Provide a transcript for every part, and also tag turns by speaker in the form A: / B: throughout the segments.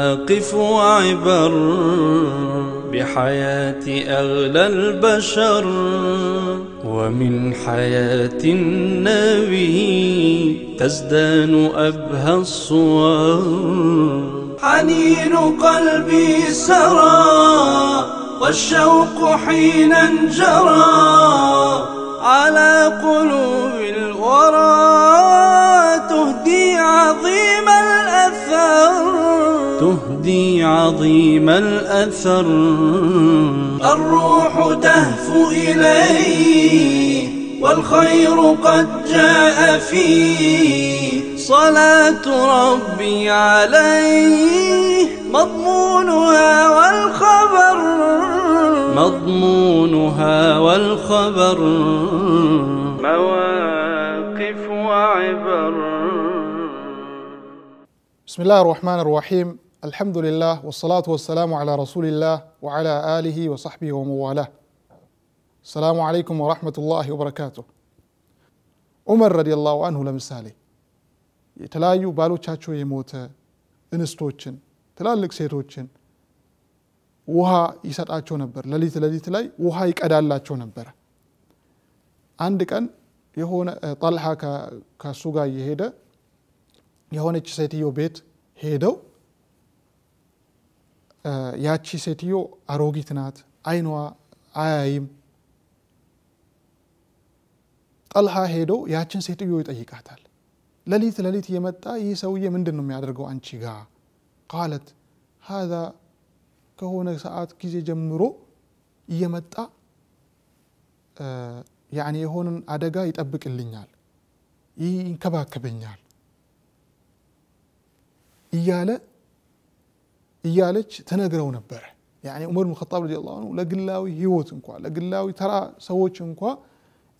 A: أقف وعبر بحياة أغلى البشر ومن حياة النبي تزدان أبهى الصور حنين قلبي سرى والشوق حين انجرى على قلوب الورى تهدي عظيم الأثر الروح تهفو إليه والخير قد جاء فيه صلاة ربي عليه مضمونها والخبر مضمونها والخبر مواقف وعبر
B: بسم الله الرحمن الرحيم الحمد لله والصلاة والسلام على رسول الله وعلى آله وصحبه وموالاه السلام عليكم ورحمة الله وبركاته عمر رضي الله عنه لمثاله يتلايو بالو تشاتشو يموت انستوتشن لك سيتوتشن وها يسات آتشو نبر لليت لليت لاي وها يكادال لاتشو نبر عندك أن يهون طلحة كاسوغا يهيدا يهون اتشسيتيو بيت هيدو ያቺ ሴትዮ አሮጊት ናት፣ አይኗ አያይም። ጠልሃ ሄዶ ያችን ሴትዮ ይጠይቃታል። ለሊት ለሊት እየመጣ ይህ ሰውዬ ምንድን ነው የሚያደርገው አንቺ ጋ? ቃለት ሀዛ ከሆነ ሰዓት ጊዜ ጀምሮ እየመጣ ያኔ የሆንን አደጋ ይጠብቅልኛል፣ ይንከባከበኛል እያለ እያለች ተነግረው ነበረ። ዑመር ብን ኸጣብ ረዲየላሁ ዐንሁ ለግላዊ ህይወት እንኳ ለግላዊ ተራ ሰዎች እንኳ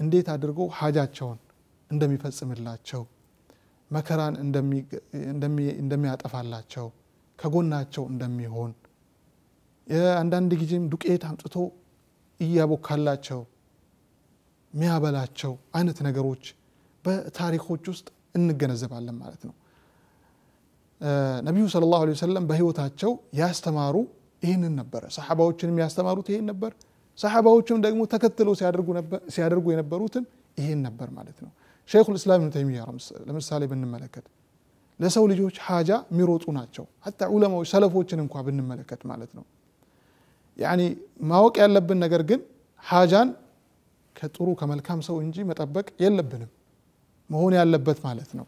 B: እንዴት አድርገው ሀጃቸውን እንደሚፈጽምላቸው መከራን እንደሚያጠፋላቸው ከጎናቸው እንደሚሆን አንዳንድ ጊዜም ዱቄት አምጥቶ እያቦካላቸው የሚያበላቸው አይነት ነገሮች በታሪኮች ውስጥ እንገነዘባለን ማለት ነው። ነቢዩ ሰለላሁ ዐለይሂ ሰለም በህይወታቸው ያስተማሩ ይህንን ነበረ። ሰሓባዎችንም ያስተማሩት ይህን ነበር። ሰሓባዎችም ደግሞ ተከትለው ሲያደርጉ የነበሩትን ይህን ነበር ማለት ነው። ሸይኹል ልእስላም ብን ተይሚያ ለምሳሌ ብንመለከት ለሰው ልጆች ሓጃ የሚሮጡ ናቸው። ሐታ ዑለማዎች ሰለፎችን እንኳ ብንመለከት ማለት ነው። ያኒ ማወቅ ያለብን ነገር ግን ሓጃን ከጥሩ ከመልካም ሰው እንጂ መጠበቅ የለብንም መሆን ያለበት ማለት ነው።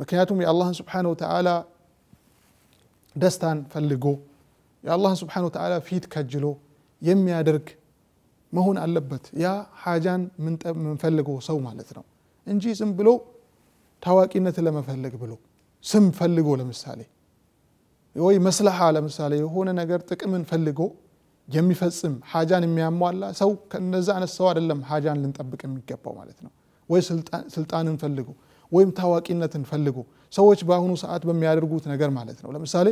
B: مكنياتهم يا الله سبحانه وتعالى دستان فلقو يا الله سبحانه وتعالى فيت كجلو يم يا درك ما هون ألبت يا حاجان من من فلقو سو ما إنجي سم بلو تواك إن تلا فلق بلو سم فلقو لمثالي يوي مسلحة على مثالي يهون أنا قرتك من فلقو يم يفسم حاجان يم يامو الله سو كنزان السوار اللهم حاجان لنتبك من كبو ما ويسلطان سلطان فلقو ወይም ታዋቂነትን ፈልጎ ሰዎች በአሁኑ ሰዓት በሚያደርጉት ነገር ማለት ነው። ለምሳሌ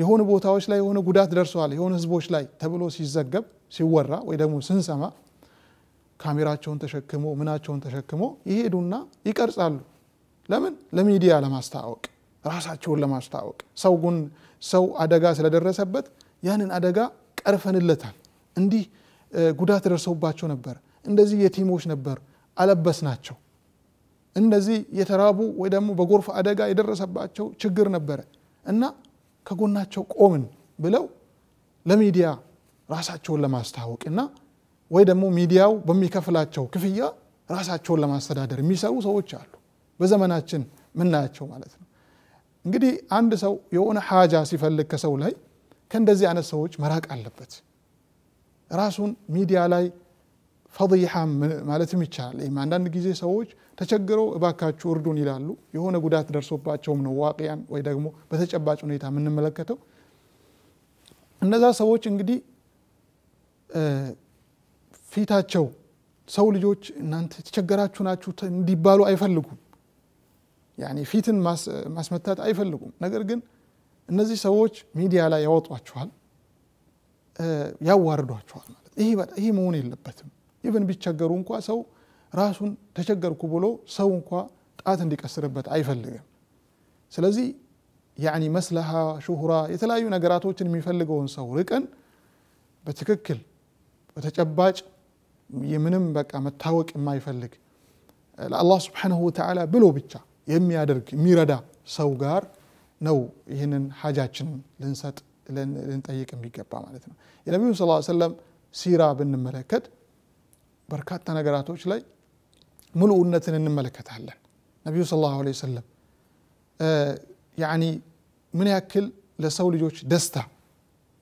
B: የሆኑ ቦታዎች ላይ የሆነ ጉዳት ደርሰዋል የሆኑ ህዝቦች ላይ ተብሎ ሲዘገብ ሲወራ ወይ ደግሞ ስንሰማ ካሜራቸውን ተሸክሞ ምናቸውን ተሸክሞ ይሄዱና ይቀርጻሉ። ለምን? ለሚዲያ ለማስተዋወቅ፣ ራሳቸውን ለማስተዋወቅ። ሰው ሰው አደጋ ስለደረሰበት ያንን አደጋ ቀርፈንለታል፣ እንዲህ ጉዳት ደርሰውባቸው ነበር፣ እንደዚህ የቲሞች ነበር፣ አለበስ ናቸው እንደዚህ የተራቡ ወይ ደግሞ በጎርፍ አደጋ የደረሰባቸው ችግር ነበረ እና ከጎናቸው ቆምን ብለው ለሚዲያ ራሳቸውን ለማስተዋወቅ እና ወይ ደግሞ ሚዲያው በሚከፍላቸው ክፍያ ራሳቸውን ለማስተዳደር የሚሰሩ ሰዎች አሉ። በዘመናችን ምናያቸው ማለት ነው። እንግዲህ አንድ ሰው የሆነ ሀጃ ሲፈልግ ከሰው ላይ ከእንደዚህ አይነት ሰዎች መራቅ አለበት። ራሱን ሚዲያ ላይ ፈضሓ ማለትም ይቻላል። ይህም አንዳንድ ጊዜ ሰዎች ተቸግረው እባካችሁ እርዱን ይላሉ። የሆነ ጉዳት ደርሶባቸውም ነው ዋቅያን ወይ ደግሞ በተጨባጭ ሁኔታ የምንመለከተው። እነዛ ሰዎች እንግዲህ ፊታቸው ሰው ልጆች እናንተ የተቸገራችሁ ናችሁ እንዲባሉ አይፈልጉም። ፊትን ማስመታት አይፈልጉም። ነገር ግን እነዚህ ሰዎች ሚዲያ ላይ ያወጧችኋል፣ ያዋርዷችኋል ማለት ይህ መሆን የለበትም። ኢቨን ቢቸገሩ እንኳ ሰው ራሱን ተቸገርኩ ብሎ ሰው እንኳ ጣት እንዲቀስርበት አይፈልግም። ስለዚህ ያኒ መስለሃ ሹሁራ የተለያዩ ነገራቶችን የሚፈልገውን ሰው ርቀን በትክክል በተጨባጭ ምንም በቃ መታወቅ የማይፈልግ ለአላህ ስብሓነሁ ወተዓላ ብሎ ብቻ የሚያደርግ የሚረዳ ሰው ጋር ነው ይህንን ሓጃችን ልንሰጥ ልንጠይቅ የሚገባ ማለት ነው። የነቢዩ ስ ሰለም ሲራ ብንመለከት በርካታ ነገራቶች ላይ ምሉዕነትን እንመለከታለን። ነቢዩ ሰለላሁ ዐለይሂ ወሰለም ያኒ ምን ያክል ለሰው ልጆች ደስታ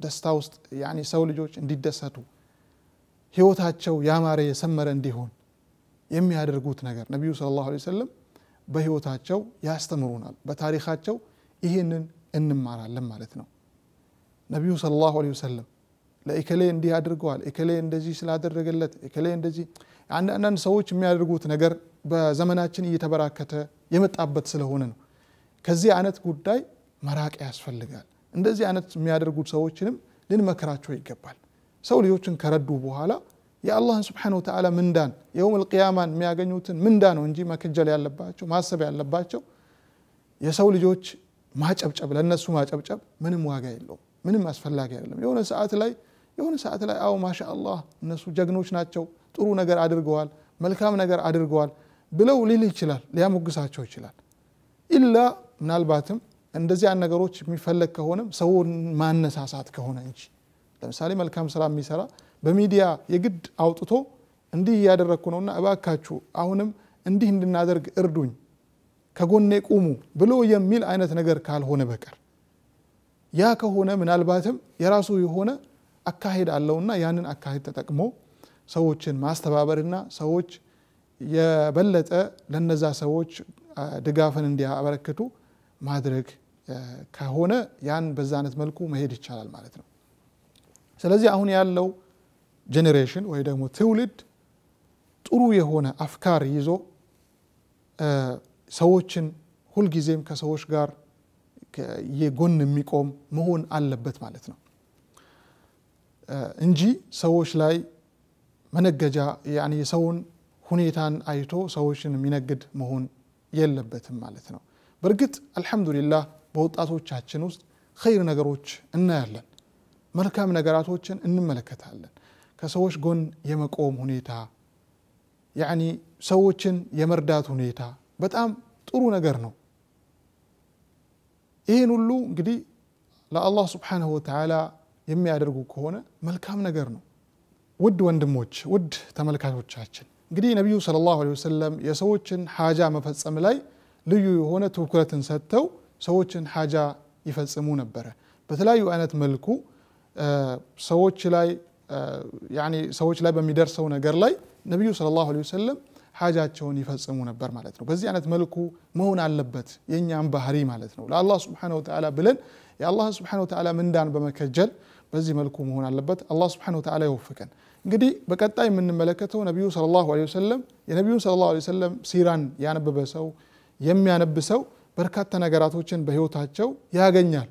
B: ደስታ ውስጥ ያኒ ሰው ልጆች እንዲደሰቱ ህይወታቸው ያማረ የሰመረ እንዲሆን የሚያደርጉት ነገር ነቢዩ ሰለላሁ ዐለይሂ ወሰለም በህይወታቸው ያስተምሩናል። በታሪካቸው ይህንን እንማራለን ማለት ነው። ነቢዩ ሰለላሁ ዐለይሂ ወሰለም ለእከሌ እንዲህ አድርገዋል፣ እከሌ እንደዚህ ስላደረገለት፣ እከሌ እንደዚህ አንዳንድ ሰዎች የሚያደርጉት ነገር በዘመናችን እየተበራከተ የመጣበት ስለሆነ ነው። ከዚህ አይነት ጉዳይ መራቅ ያስፈልጋል። እንደዚህ አይነት የሚያደርጉት ሰዎችንም ልንመክራቸው ይገባል። ሰው ልጆችን ከረዱ በኋላ የአላህን ስብሓነ ወተዓላ ምንዳን የውም ልቅያማን የሚያገኙትን ምንዳ ነው እንጂ መከጀል ያለባቸው ማሰብ ያለባቸው የሰው ልጆች ማጨብጨብ ለእነሱ ማጨብጨብ ምንም ዋጋ የለውም፣ ምንም አስፈላጊ አይደለም። የሆነ ሰዓት ላይ የሆነ ሰዓት ላይ አዎ ማሻ እነሱ ጀግኖች ናቸው፣ ጥሩ ነገር አድርገዋል፣ መልካም ነገር አድርገዋል ብለው ሊል ይችላል፣ ሊያሞግሳቸው ይችላል። ኢላ ምናልባትም እንደዚያን ነገሮች የሚፈለግ ከሆነም ሰውን ማነሳሳት ከሆነ እንጂ ለምሳሌ መልካም ስራ የሚሰራ በሚዲያ የግድ አውጥቶ እንዲህ እያደረግኩ ነውና እባካችሁ አሁንም እንዲህ እንድናደርግ እርዱኝ፣ ከጎኔ ቁሙ ብሎ የሚል አይነት ነገር ካልሆነ በቀር ያ ከሆነ ምናልባትም የራሱ የሆነ አካሄድ አለውና ያንን አካሄድ ተጠቅሞ ሰዎችን ማስተባበርና ሰዎች የበለጠ ለነዛ ሰዎች ድጋፍን እንዲያበረክቱ ማድረግ ከሆነ ያን በዛ አይነት መልኩ መሄድ ይቻላል ማለት ነው። ስለዚህ አሁን ያለው ጄኔሬሽን ወይ ደግሞ ትውልድ ጥሩ የሆነ አፍካር ይዞ ሰዎችን ሁልጊዜም ከሰዎች ጋር የጎን የሚቆም መሆን አለበት ማለት ነው። እንጂ ሰዎች ላይ መነገጃ የሰውን ሁኔታን አይቶ ሰዎችን የሚነግድ መሆን የለበትም ማለት ነው። በእርግጥ አልሐምዱሊላህ በወጣቶቻችን ውስጥ ኸይር ነገሮች እናያለን። መልካም ነገራቶችን እንመለከታለን። ከሰዎች ጎን የመቆም ሁኔታ ያኒ ሰዎችን የመርዳት ሁኔታ በጣም ጥሩ ነገር ነው። ይህን ሁሉ እንግዲህ ለአላህ ስብሓነሁ ወተዓላ የሚያደርጉ ከሆነ መልካም ነገር ነው። ውድ ወንድሞች፣ ውድ ተመልካቾቻችን እንግዲህ ነቢዩ ሰለላሁ ዐለይሂ ወሰለም የሰዎችን ሓጃ መፈጸም ላይ ልዩ የሆነ ትኩረትን ሰጥተው ሰዎችን ሓጃ ይፈጽሙ ነበረ። በተለያዩ አይነት መልኩ ሰዎች ላይ ሰዎች ላይ በሚደርሰው ነገር ላይ ነቢዩ ሰለላሁ ዐለይሂ ወሰለም ሓጃቸውን ይፈጽሙ ነበር ማለት ነው። በዚህ አይነት መልኩ መሆን አለበት የእኛም ባህሪ ማለት ነው። ለአላህ ስብሓነ ወተዓላ ብለን የአላህ ስብሓነ ወተዓላ ምንዳን በመከጀል በዚህ መልኩ መሆን አለበት። አላህ ስብሓነ ወተዓላ ይወፍቀን። እንግዲህ በቀጣይ የምንመለከተው ነቢዩ ሰለላሁ ዐለይሂ ወሰለም የነቢዩን ሰለላሁ ዐለይሂ ወሰለም ሲራን ያነበበ ሰው የሚያነብ ሰው በርካታ ነገራቶችን በህይወታቸው ያገኛል።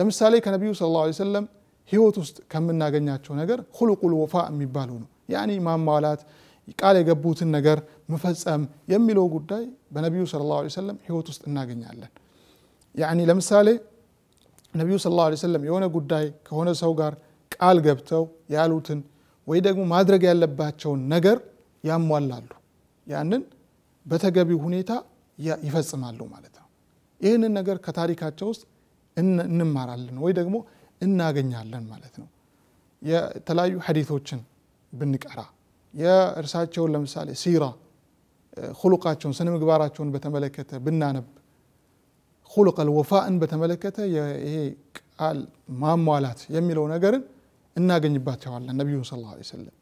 B: ለምሳሌ ከነቢዩ ሰለላሁ ዐለይሂ ወሰለም ህይወት ውስጥ ከምናገኛቸው ነገር ሁልቁል ወፋ የሚባለው ነው። ያኒ ማሟላት ቃል የገቡትን ነገር መፈጸም የሚለው ጉዳይ በነቢዩ ሰለላሁ ዐለይሂ ሰለም ህይወት ውስጥ እናገኛለን። ያኒ ለምሳሌ ነቢዩ ሰለላሁ ዐለይሂ ሰለም የሆነ ጉዳይ ከሆነ ሰው ጋር ቃል ገብተው ያሉትን ወይ ደግሞ ማድረግ ያለባቸውን ነገር ያሟላሉ። ያንን በተገቢው ሁኔታ ይፈጽማሉ ማለት ነው። ይህንን ነገር ከታሪካቸው ውስጥ እንማራለን ወይ ደግሞ እናገኛለን ማለት ነው። የተለያዩ ሐዲቶችን ብንቀራ የእርሳቸውን ለምሳሌ ሲራ ሁሉቃቸውን ስነ ምግባራቸውን በተመለከተ ብናነብ ሁሉቀል ወፋእን በተመለከተ ይሄ ቃል ማሟላት የሚለው ነገርን እናገኝባቸዋለን ነቢዩን ስ ላ ሰለም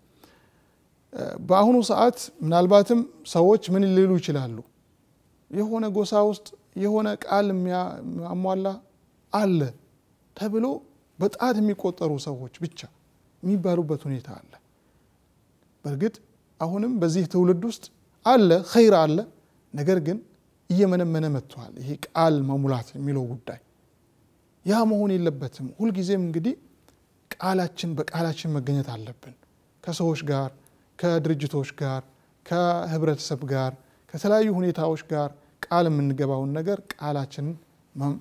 B: በአሁኑ ሰዓት ምናልባትም ሰዎች ምን ሊሉ ይችላሉ የሆነ ጎሳ ውስጥ የሆነ ቃል የሚያሟላ አለ ተብሎ በጣት የሚቆጠሩ ሰዎች ብቻ የሚባሉበት ሁኔታ አለ በእርግጥ አሁንም በዚህ ትውልድ ውስጥ አለ ኸይር አለ። ነገር ግን እየመነመነ መጥተዋል። ይሄ ቃል መሙላት የሚለው ጉዳይ ያ መሆን የለበትም። ሁልጊዜም እንግዲህ ቃላችን በቃላችን መገኘት አለብን። ከሰዎች ጋር፣ ከድርጅቶች ጋር፣ ከህብረተሰብ ጋር፣ ከተለያዩ ሁኔታዎች ጋር ቃል የምንገባውን ነገር ቃላችንን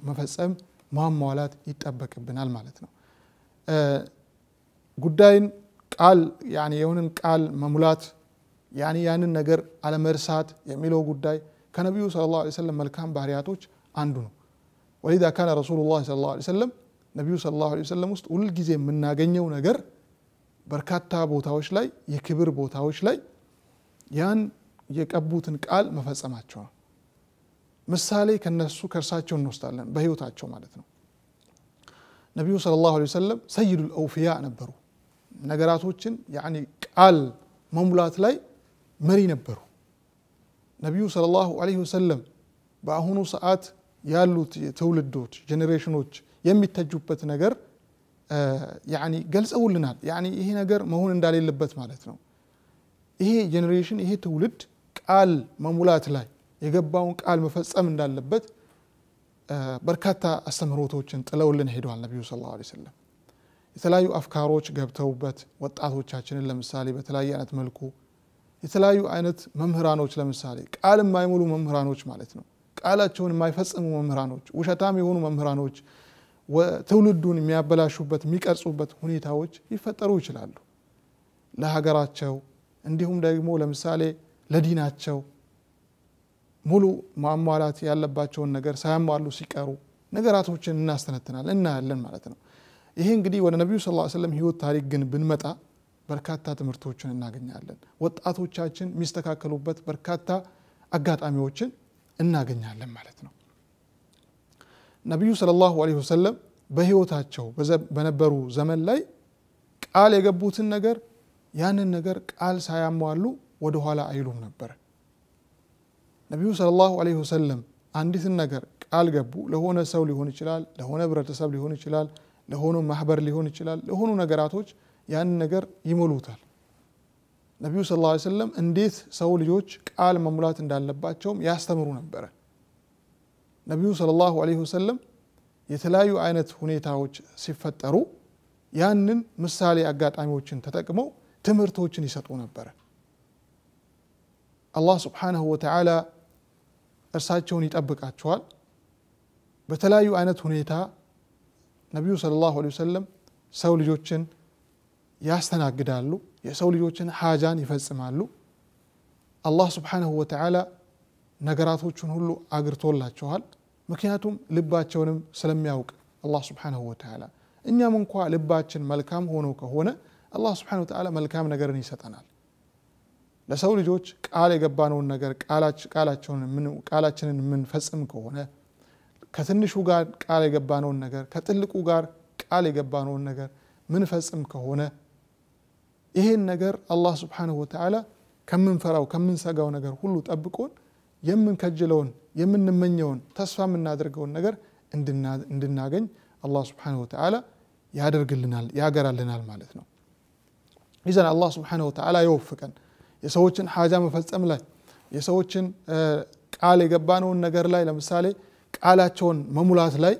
B: መፈጸም ማሟላት ይጠበቅብናል ማለት ነው ጉዳይን ቃል የሆንን ቃል መሙላት ያንን ነገር አለመርሳት የሚለው ጉዳይ ከነቢዩ ሰለላሁ ዐለይሂ ወሰለም መልካም ባህርያቶች አንዱ ነው። ወሊዳ ካነ ረሱሉላህ ሰለላሁ ዐለይሂ ወሰለም ነቢዩ ሰለላሁ ዐለይሂ ወሰለም ውስጥ ሁልጊዜ የምናገኘው ነገር በርካታ ቦታዎች ላይ የክብር ቦታዎች ላይ ያን የቀቡትን ቃል መፈጸማቸው ነው። ምሳሌ ከነሱ ከእርሳቸው እንወስዳለን፣ በህይወታቸው ማለት ነው። ነቢዩ ሰለላሁ ዐለይሂ ወሰለም ሰይዱል አውፍያ ነበሩ። ነገራቶችን ቃል መሙላት ላይ መሪ ነበሩ። ነቢዩ ሰለላሁ ዐለይሂ ወሰለም በአሁኑ ሰዓት ያሉት ትውልዶች ጄኔሬሽኖች የሚተጁበት ነገር ገልጸውልናል። ይሄ ነገር መሆን እንዳሌለበት ማለት ነው። ይሄ ጄኔሬሽን ይሄ ትውልድ ቃል መሙላት ላይ የገባውን ቃል መፈጸም እንዳለበት በርካታ አስተምህሮቶችን ጥለውልን ሄደዋል ነቢዩ ሰለላሁ ዐለይሂ ወሰለም። የተለያዩ አፍካሮች ገብተውበት ወጣቶቻችንን ለምሳሌ በተለያየ አይነት መልኩ የተለያዩ አይነት መምህራኖች ለምሳሌ ቃል የማይሞሉ መምህራኖች ማለት ነው። ቃላቸውን የማይፈጽሙ መምህራኖች፣ ውሸታም የሆኑ መምህራኖች ትውልዱን የሚያበላሹበት የሚቀርጹበት ሁኔታዎች ሊፈጠሩ ይችላሉ። ለሀገራቸው እንዲሁም ደግሞ ለምሳሌ ለዲናቸው ሙሉ ማሟላት ያለባቸውን ነገር ሳያሟሉ ሲቀሩ ነገራቶችን እናስተነትናል እናያለን ማለት ነው። ይሄ እንግዲህ ወደ ነቢዩ ስ ሰለም ህይወት ታሪክ ግን ብንመጣ በርካታ ትምህርቶችን እናገኛለን። ወጣቶቻችን የሚስተካከሉበት በርካታ አጋጣሚዎችን እናገኛለን ማለት ነው። ነቢዩ ሰለላሁ ለ ወሰለም በህይወታቸው በነበሩ ዘመን ላይ ቃል የገቡትን ነገር ያንን ነገር ቃል ሳያሟሉ ወደ ኋላ አይሉም ነበር። ነቢዩ ሰለላሁ ለ ወሰለም አንዲትን ነገር ቃል ገቡ። ለሆነ ሰው ሊሆን ይችላል፣ ለሆነ ህብረተሰብ ሊሆን ይችላል ለሆኑ ማህበር ሊሆን ይችላል፣ ለሆኑ ነገራቶች ያንን ነገር ይሞሉታል። ነቢዩ ሰለላሁ ዐለይሂ ወሰለም እንዴት ሰው ልጆች ቃል መሙላት እንዳለባቸውም ያስተምሩ ነበረ። ነቢዩ ሰለላሁ ዐለይሂ ወሰለም የተለያዩ አይነት ሁኔታዎች ሲፈጠሩ ያንን ምሳሌ አጋጣሚዎችን ተጠቅመው ትምህርቶችን ይሰጡ ነበረ። አላህ ስብሓነሁ ወተዓላ እርሳቸውን ይጠብቃቸዋል። በተለያዩ አይነት ሁኔታ ነቢዩ ሰለላሁ ዐለይሂ ወሰለም ሰው ልጆችን ያስተናግዳሉ፣ የሰው ልጆችን ሓጃን ይፈጽማሉ። አላህ ስብሓነሁ ወተዓላ ነገራቶቹን ሁሉ አግርቶላቸዋል። ምክንያቱም ልባቸውንም ስለሚያውቅ አላህ ስብሓነሁ ወተዓላ። እኛም እንኳ ልባችን መልካም ሆኖ ከሆነ አላህ ስብሓነሁ ወተዓላ መልካም ነገርን ይሰጠናል። ለሰው ልጆች ቃል የገባነውን ነገር ቃላችንን የምንፈጽም ከሆነ ከትንሹ ጋር ቃል የገባነውን ነገር ከትልቁ ጋር ቃል የገባነውን ነገር ምንፈጽም ከሆነ ይሄን ነገር አላህ ስብሓንሁ ወተዓላ ከምንፈራው ከምንሰጋው ነገር ሁሉ ጠብቆን የምንከጅለውን የምንመኘውን ተስፋ የምናደርገውን ነገር እንድናገኝ አላህ ስብሓንሁ ወተዓላ ያደርግልናል ያገራልናል ማለት ነው ይዘን አላህ ስብሓንሁ ወተዓላ የወፍቀን የሰዎችን ሓጃ መፈጸም ላይ የሰዎችን ቃል የገባነውን ነገር ላይ ለምሳሌ ቃላቸውን መሙላት ላይ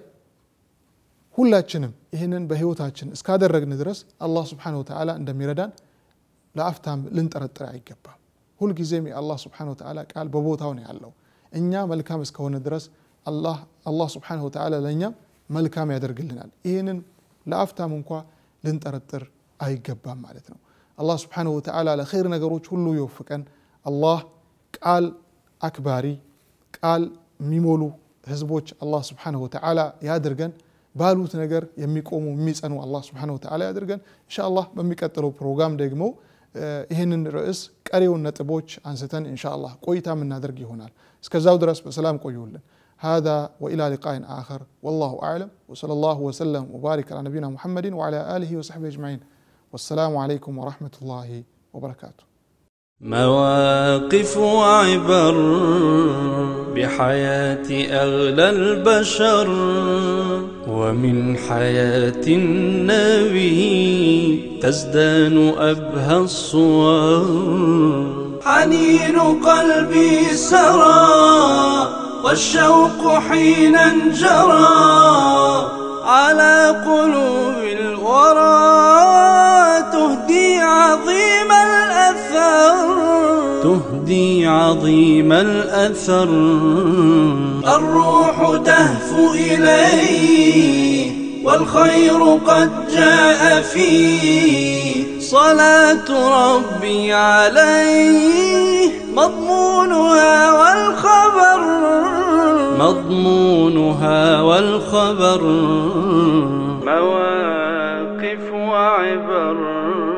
B: ሁላችንም ይህንን በህይወታችን እስካደረግን ድረስ አላህ ስብሓነሁ ወተዓላ እንደሚረዳን ለአፍታም ልንጠረጥር አይገባም። ሁልጊዜም የአላህ ስብሓነሁ ወተዓላ ቃል በቦታው ነው ያለው። እኛ መልካም እስከሆነ ድረስ አላህ ስብሓነሁ ወተዓላ ለእኛ መልካም ያደርግልናል። ይህንን ለአፍታም እንኳ ልንጠረጥር አይገባም ማለት ነው። አላህ ስብሓነሁ ወተዓላ ለኸይር ነገሮች ሁሉ ይወፍቀን። አላህ ቃል አክባሪ ቃል የሚሞሉ ህዝቦች አላህ ስብሓንሁ ወተዓላ ያድርገን ባሉት ነገር የሚቆሙ የሚጸኑ አላህ ስብሓንሁ ወተዓላ ያድርገን እንሻአላህ በሚቀጥለው ፕሮግራም ደግሞ ይህንን ርዕስ ቀሪውን ነጥቦች አንስተን እንሻአላህ ቆይታ የምናደርግ ይሆናል እስከዛው ድረስ በሰላም ቆዩልን هذا وإلى لقاء آخر والله أعلم وصلى الله وسلم وبارك على نبينا محمد وعلى آله وصحبه أجمعين والسلام عليكم ورحمة الله وبركاته
A: مواقف وعبر بحياة أغلى البشر ومن حياة النبي تزدان أبهى الصور حنين قلبي سرى والشوق حين انجرى على قلوب الورى جندي عظيم الأثر الروح تهفو إليه والخير قد جاء فيه صلاة ربي عليه مضمونها والخبر مضمونها والخبر مواقف وعبر